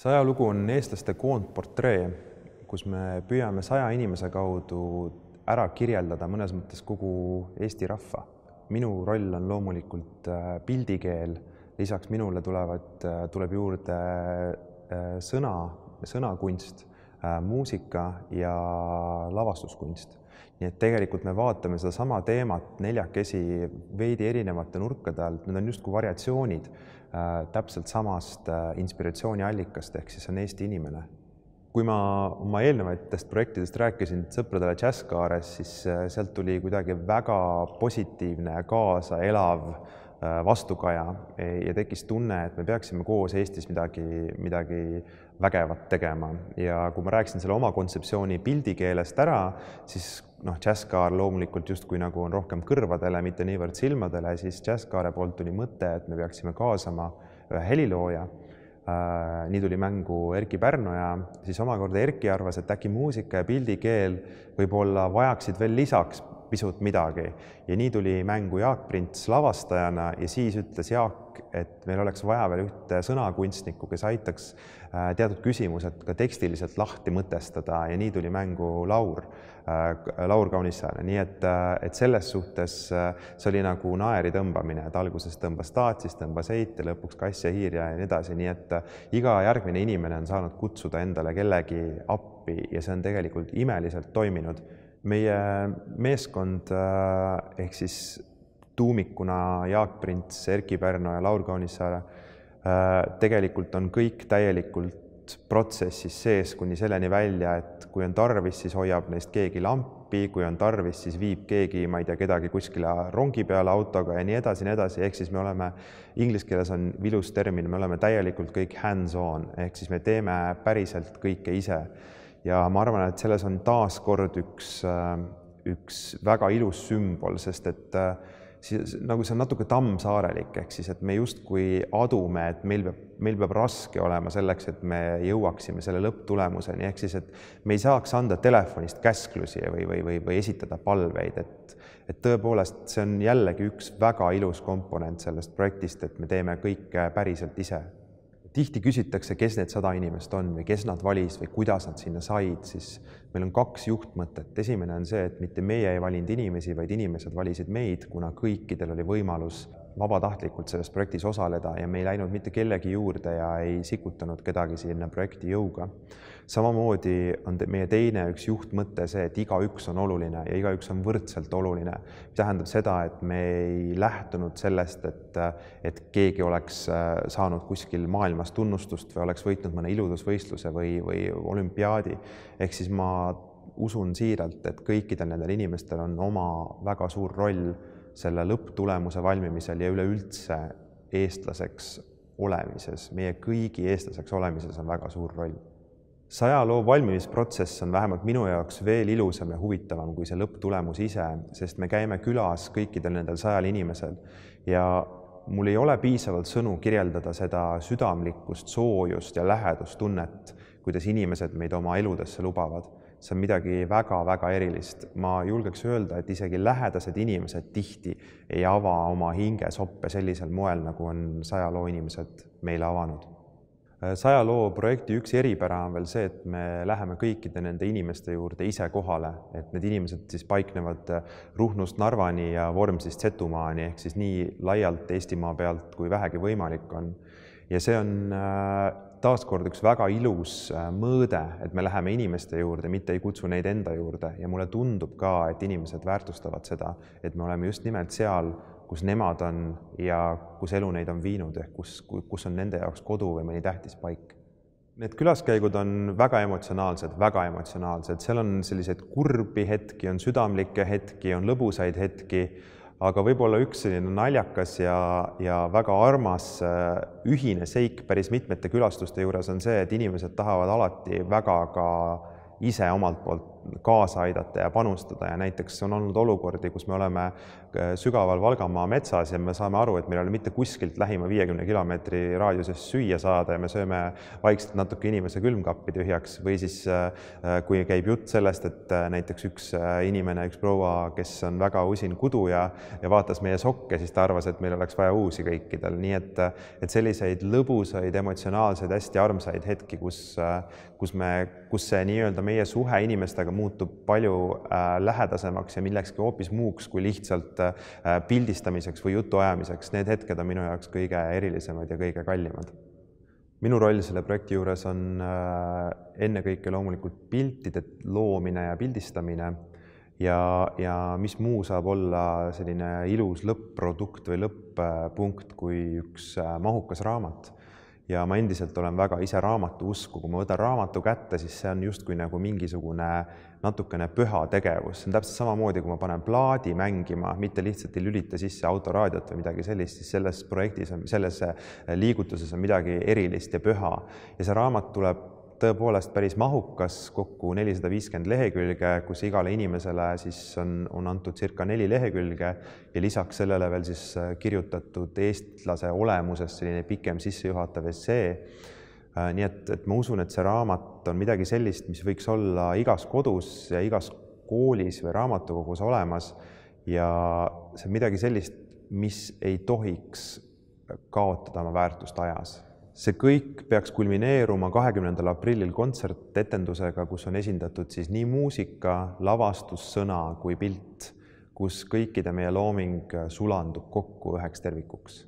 see ajalugu on eestlaste koondportree, kus me püüame saja inimese kaudu ära kirjeldada mõnes mõttes kogu Eesti rahva. minu roll on loomulikult äh, pildikeel, lisaks minule tulevad, äh, tuleb juurde äh, sõna, sõnakunst Äh, muusika ja lavastuskunst. nii et tegelikult me vaatame sedasama teemat neljakesi veidi erinevate nurkade alt, need on justkui variatsioonid äh, täpselt samast äh, inspiratsiooniallikast ehk siis on Eesti inimene kui ma oma eelnevatest projektidest rääkisin sõpradele Jazzkaares, siis sealt tuli kuidagi väga positiivne, kaasa elav Äh, vastukaja ja tekkis tunne, et me peaksime koos Eestis midagi, midagi vägevat tegema ja kui ma rääkisin selle oma kontseptsiooni pildikeelest ära, siis noh, Jazzcar loomulikult justkui nagu on rohkem kõrvadele, mitte niivõrd silmadele, siis Jazzcare poolt tuli mõte, et me peaksime kaasama ühe helilooja äh, nii tuli mängu Erki Pärnoja, siis omakorda Erki arvas, et äkki muusika ja pildikeel võib-olla vajaksid veel lisaks pisut midagi ja nii tuli mängu Jaak Prints lavastajana ja siis ütles Jaak, et meil oleks vaja veel ühte sõnakunstnikku, kes aitaks äh, teatud küsimused ka tekstiliselt lahti mõtestada ja nii tuli mängu Laur, äh, Laur Kaunissaare, nii et, äh, et selles suhtes see oli nagu naeri tõmbamine, et alguses tõmbas taat, siis tõmbas heit ja lõpuks kass ja hiir ja nii edasi, nii et iga järgmine inimene on saanud kutsuda endale kellegi appi ja see on tegelikult imeliselt toiminud meie meeskond äh, ehk siis tuumikuna Jaak Prints, Erkki Pärno ja Laur Kaunissaare äh, tegelikult on kõik täielikult protsessis sees kuni selleni välja, et kui on tarvis, siis hoiab neist keegi lampi, kui on tarvis, siis viib keegi, ma ei tea, kedagi kuskile rongi peale autoga ja nii edasi, nii edasi, ehk siis me oleme, inglise keeles on ilus termin, me oleme täielikult kõik hands-on ehk siis me teeme päriselt kõike ise ja ma arvan, et selles on taaskord üks, äh, üks väga ilus sümbol, sest et äh, siis nagu see on natuke tammsaarelik, ehk siis, et me justkui adume, et meil peab, meil peab raske olema selleks, et me jõuaksime selle lõpptulemuseni, ehk siis, et me ei saaks anda telefonist käsklusi või, või, või, või esitada palveid, et et tõepoolest, see on jällegi üks väga ilus komponent sellest projektist, et me teeme kõike päriselt ise tihti küsitakse, kes need sada inimest on või kes nad valis või kuidas nad sinna said, siis meil on kaks juhtmõtet. esimene on see, et mitte meie ei valinud inimesi, vaid inimesed valisid meid, kuna kõikidel oli võimalus vabatahtlikult selles projektis osaleda ja me ei läinud mitte kellegi juurde ja ei sikutanud kedagi sinna projekti jõuga. samamoodi on te meie teine üks juhtmõte see, et igaüks on oluline ja igaüks on võrdselt oluline. tähendab seda, et me ei lähtunud sellest, et, et keegi oleks äh, saanud kuskil maailmas tunnustust või oleks võitnud mõne iludusvõistluse või, või olümpiaadi. ehk siis ma usun siiralt, et kõikidel nendel inimestel on oma väga suur roll selle lõpptulemuse valmimisel ja üleüldse eestlaseks olemises, meie kõigi eestlaseks olemises on väga suur roll. see ajaloo valmimisprotsess on vähemalt minu jaoks veel ilusam ja huvitavam kui see lõpptulemus ise, sest me käime külas kõikidel nendel sajal inimesel ja mul ei ole piisavalt sõnu kirjeldada seda südamlikkust, soojust ja lähedustunnet, kuidas inimesed meid oma eludesse lubavad see on midagi väga-väga erilist. ma julgeks öelda, et isegi lähedased inimesed tihti ei ava oma hingesoppe sellisel moel, nagu on sajaloo inimesed meile avanud. sajaloo projekti üks eripära on veel see, et me läheme kõikide nende inimeste juurde ise kohale, et need inimesed siis paiknevad Ruhnust Narvani ja Vormsist Setumaani ehk siis nii laialt Eestimaa pealt, kui vähegi võimalik on ja see on äh, taaskord üks väga ilus äh, mõõde, et me läheme inimeste juurde, mitte ei kutsu neid enda juurde ja mulle tundub ka, et inimesed väärtustavad seda, et me oleme just nimelt seal, kus nemad on ja kus elu neid on viinud ehk kus, kus on nende jaoks kodu või mõni tähtis paik Need külaskäigud on väga emotsionaalsed, väga emotsionaalsed, seal on selliseid kurbi hetki, on südamlikke hetki, on lõbusaid hetki, aga võib-olla üks selline naljakas ja, ja väga armas äh, ühine seik päris mitmete külastuste juures on see, et inimesed tahavad alati väga ka ise omalt poolt kaasa aidata ja panustada ja näiteks on olnud olukordi, kus me oleme äh, sügaval Valgamaa metsas ja me saame aru, et meil ei ole mitte kuskilt lähima viiekümne kilomeetri raadiuses süüa saada ja me sööme vaikselt natuke inimese külmkappi tühjaks või siis äh, äh, kui käib jutt sellest, et näiteks üks inimene, üks proua, kes on väga usin kuduja ja vaatas meie sokke, siis ta arvas, et meil oleks vaja uusi kõikidel, nii et, et selliseid lõbusaid, emotsionaalseid, hästi armsaid hetki, kus, kus me, kus see nii-öelda meie suhe inimestega muutub palju äh, lähedasemaks ja millekski hoopis muuks kui lihtsalt äh, pildistamiseks või jutuajamiseks. Need hetked on minu jaoks kõige erilisemad ja kõige kallimad. minu roll selle projekti juures on äh, ennekõike loomulikult piltide loomine ja pildistamine ja, ja mis muu saab olla selline ilus lõpp-produkt või lõpp-punkt kui üks mahukas raamat ja ma endiselt olen väga ise raamatu usku, kui ma võtan raamatu kätte, siis see on justkui nagu mingisugune natukene püha tegevus, see on täpselt samamoodi, kui ma panen plaadi mängima, mitte lihtsalt ei lülita sisse autoraadiot või midagi sellist, siis selles projektis on, selles eh, liigutuses on midagi erilist ja püha ja see raamat tuleb tõepoolest päris mahukas, kokku nelisada viiskümmend lehekülge, kus igale inimesele siis on, on antud circa neli lehekülge ja lisaks sellele veel siis äh, kirjutatud eestlase olemusest selline pikem sissejuhatav essee. Äh, nii et, et ma usun, et see raamat on midagi sellist, mis võiks olla igas kodus ja igas koolis või raamatukogus olemas ja see on midagi sellist, mis ei tohiks kaotada oma väärtust ajas see kõik peaks kulmineeruma kahekümnendal aprillil kontsertetendusega, kus on esindatud siis nii muusika, lavastus, sõna kui pilt, kus kõikide meie looming sulandub kokku üheks tervikuks